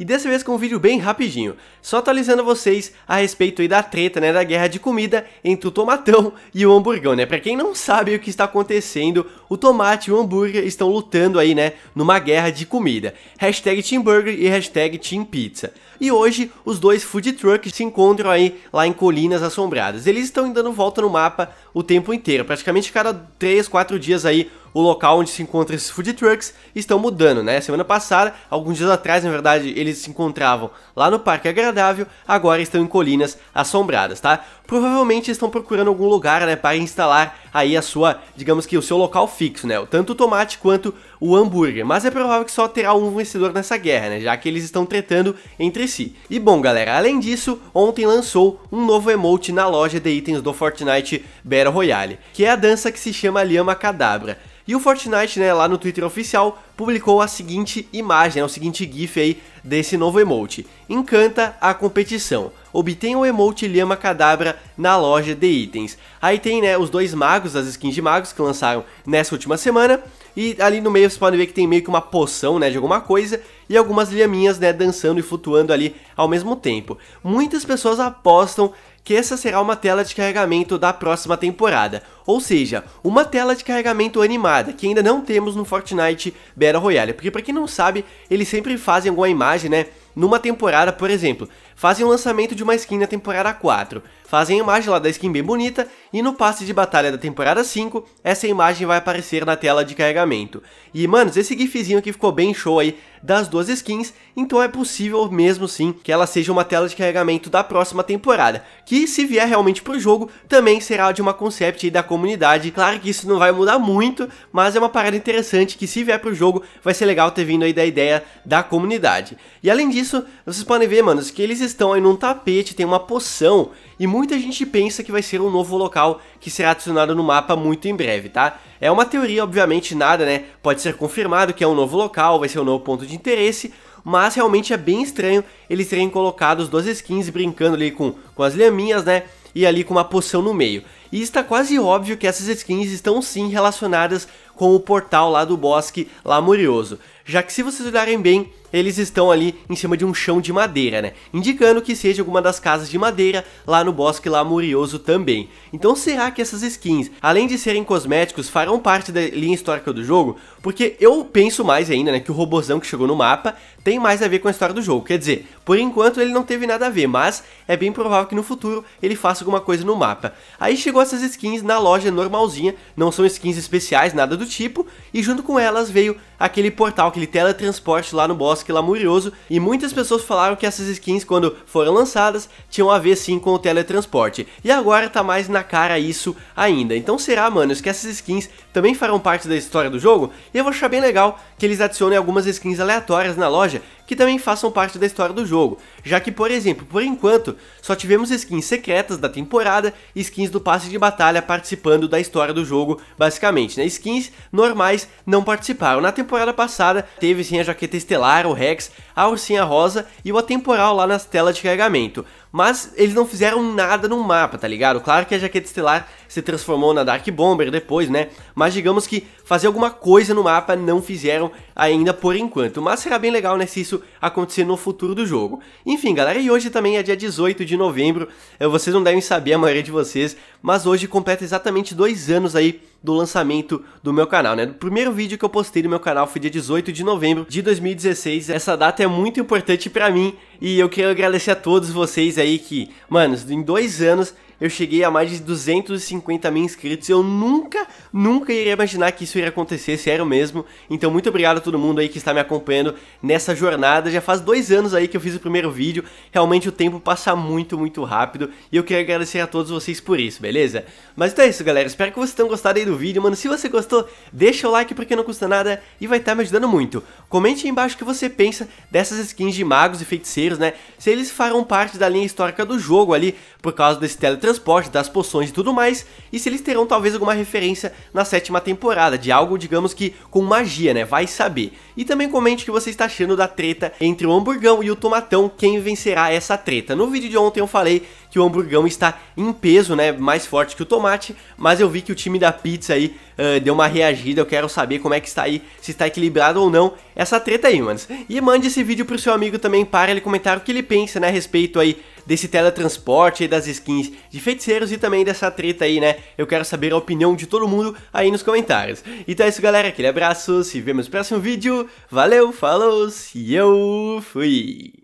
e dessa vez com um vídeo bem rapidinho, só atualizando vocês a respeito aí da treta, né, da guerra de comida entre o tomatão e o hamburgão, né, pra quem não sabe o que está acontecendo, o tomate e o hambúrguer estão lutando aí, né, numa guerra de comida, hashtag Team Burger e hashtag Team Pizza, e hoje os dois food trucks se encontram aí lá em Colinas Assombradas, eles estão dando volta no mapa o tempo inteiro, praticamente cada 3, 4 dias aí o local onde se encontram esses food trucks estão mudando, né? Semana passada, alguns dias atrás, na verdade, eles se encontravam lá no Parque Agradável, agora estão em colinas assombradas, tá? Provavelmente estão procurando algum lugar, né, para instalar aí a sua, digamos que o seu local fixo, né? Tanto o tomate quanto o hambúrguer. Mas é provável que só terá um vencedor nessa guerra, né? Já que eles estão tretando entre si. E bom, galera, além disso, ontem lançou um novo emote na loja de itens do Fortnite Battle Royale, que é a dança que se chama Lhama Cadabra. E o Fortnite, né, lá no Twitter oficial, publicou a seguinte imagem, né, o seguinte GIF aí desse novo emote. Encanta a competição. Obtenha o emote Lhama Cadabra na loja de itens. Aí tem né, os dois magos, as skins de magos que lançaram nessa última semana. E ali no meio vocês podem ver que tem meio que uma poção né, de alguma coisa e algumas liaminhas né, dançando e flutuando ali ao mesmo tempo. Muitas pessoas apostam que essa será uma tela de carregamento da próxima temporada, ou seja, uma tela de carregamento animada que ainda não temos no Fortnite Battle Royale, porque para quem não sabe, eles sempre fazem alguma imagem, né? Numa temporada, por exemplo, fazem o lançamento de uma skin na temporada 4, fazem a imagem lá da skin bem bonita, e no passe de batalha da temporada 5, essa imagem vai aparecer na tela de carregamento. E, manos, esse gifzinho aqui ficou bem show aí das duas skins, então é possível mesmo sim que ela seja uma tela de carregamento da próxima temporada, que se vier realmente pro jogo, também será de uma concept aí da comunidade. Claro que isso não vai mudar muito, mas é uma parada interessante que se vier pro jogo, vai ser legal ter vindo aí da ideia da comunidade. E além disso, vocês podem ver, manos, que eles estão aí num tapete, tem uma poção, e muita gente pensa que vai ser um novo local que será adicionado no mapa muito em breve, tá? É uma teoria, obviamente, nada, né? Pode ser confirmado que é um novo local, vai ser um novo ponto de interesse, mas realmente é bem estranho eles terem colocado os duas skins brincando ali com, com as leminhas, né? E ali com uma poção no meio. E está quase óbvio que essas skins estão sim relacionadas com o portal lá do bosque Lamurioso já que se vocês olharem bem, eles estão ali em cima de um chão de madeira, né? Indicando que seja alguma das casas de madeira lá no bosque lamurioso também. Então será que essas skins, além de serem cosméticos, farão parte da linha histórica do jogo? Porque eu penso mais ainda, né, que o robozão que chegou no mapa tem mais a ver com a história do jogo. Quer dizer, por enquanto ele não teve nada a ver, mas é bem provável que no futuro ele faça alguma coisa no mapa. Aí chegou essas skins na loja normalzinha, não são skins especiais, nada do tipo, e junto com elas veio aquele portal que aquele teletransporte lá no bosque lamurioso, e muitas pessoas falaram que essas skins, quando foram lançadas, tinham a ver sim com o teletransporte. E agora tá mais na cara isso ainda. Então será, manos, que essas skins também farão parte da história do jogo? E eu vou achar bem legal que eles adicionem algumas skins aleatórias na loja, que também façam parte da história do jogo, já que, por exemplo, por enquanto, só tivemos skins secretas da temporada e skins do passe de batalha participando da história do jogo, basicamente, né? Skins normais não participaram. Na temporada passada, teve sim a jaqueta estelar, o Rex, a ursinha rosa e o atemporal lá nas telas de carregamento mas eles não fizeram nada no mapa, tá ligado? Claro que a Jaqueta Estelar se transformou na Dark Bomber depois, né? Mas digamos que fazer alguma coisa no mapa não fizeram ainda por enquanto, mas será bem legal, né, se isso acontecer no futuro do jogo. Enfim, galera, e hoje também é dia 18 de novembro, eh, vocês não devem saber, a maioria de vocês, mas hoje completa exatamente dois anos aí do lançamento do meu canal, né? O primeiro vídeo que eu postei no meu canal foi dia 18 de novembro de 2016. Essa data é muito importante para mim e eu quero agradecer a todos vocês aí que, mano, em dois anos eu cheguei a mais de 250 mil inscritos. Eu nunca, nunca iria imaginar que isso iria acontecer, sério mesmo. Então, muito obrigado a todo mundo aí que está me acompanhando nessa jornada. Já faz dois anos aí que eu fiz o primeiro vídeo. Realmente o tempo passa muito, muito rápido. E eu queria agradecer a todos vocês por isso, beleza? Mas então é isso, galera. Espero que vocês tenham gostado aí do vídeo. Mano, se você gostou, deixa o like porque não custa nada e vai estar tá me ajudando muito. Comente aí embaixo o que você pensa dessas skins de magos e feiticeiros, né? Se eles farão parte da linha histórica do jogo ali por causa desse teletransporte transporte, das poções e tudo mais, e se eles terão talvez alguma referência na sétima temporada, de algo, digamos que, com magia, né? Vai saber. E também comente o que você está achando da treta entre o Hamburgão e o Tomatão, quem vencerá essa treta. No vídeo de ontem eu falei que o Hamburgão está em peso, né? Mais forte que o Tomate, mas eu vi que o time da pizza aí uh, deu uma reagida, eu quero saber como é que está aí, se está equilibrado ou não essa treta aí, manos. E mande esse vídeo pro seu amigo também para ele comentar o que ele pensa, né? A respeito aí desse teletransporte e das skins de feiticeiros e também dessa treta aí, né? Eu quero saber a opinião de todo mundo aí nos comentários. Então é isso, galera. Aquele abraço, se vemos no próximo vídeo. Valeu, falou e eu fui!